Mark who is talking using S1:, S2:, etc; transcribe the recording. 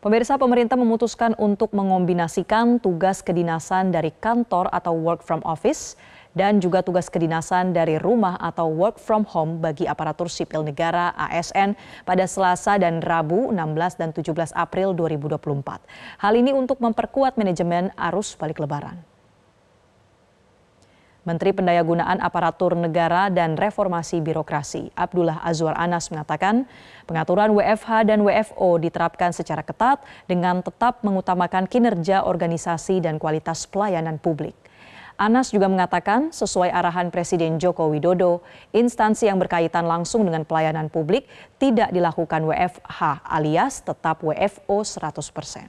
S1: Pemirsa pemerintah memutuskan untuk mengombinasikan tugas kedinasan dari kantor atau work from office dan juga tugas kedinasan dari rumah atau work from home bagi aparatur sipil negara ASN pada Selasa dan Rabu 16 dan 17 April 2024. Hal ini untuk memperkuat manajemen arus balik lebaran. Menteri Pendayagunaan Aparatur Negara dan Reformasi Birokrasi, Abdullah Azwar Anas mengatakan, pengaturan WFH dan WFO diterapkan secara ketat dengan tetap mengutamakan kinerja organisasi dan kualitas pelayanan publik. Anas juga mengatakan, sesuai arahan Presiden Joko Widodo, instansi yang berkaitan langsung dengan pelayanan publik tidak dilakukan WFH alias tetap WFO
S2: 100 persen.